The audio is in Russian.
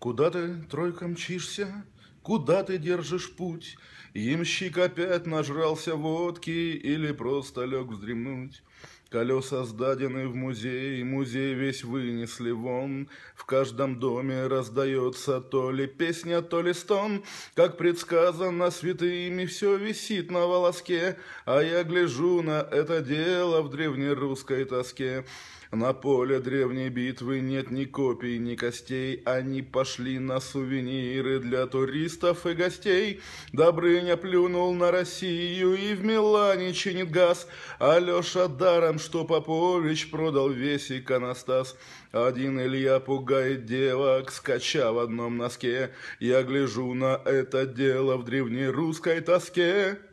Куда ты, тройка, мчишься? Куда ты держишь путь? Ямщик опять нажрался водки или просто лег вздремнуть? Колеса сдадены в музей, музей весь вынесли вон. В каждом доме раздается то ли песня, то ли стон. Как предсказано святыми, все висит на волоске, А я гляжу на это дело в древнерусской тоске. На поле древней битвы нет ни копий, ни костей, Они пошли на сувениры для туристов и гостей. Добрыня плюнул на Россию и в Милане чинит газ, Алеша даром что Попович продал весь иконостас. Один Илья пугает девок, скача в одном носке. Я гляжу на это дело в древнерусской тоске.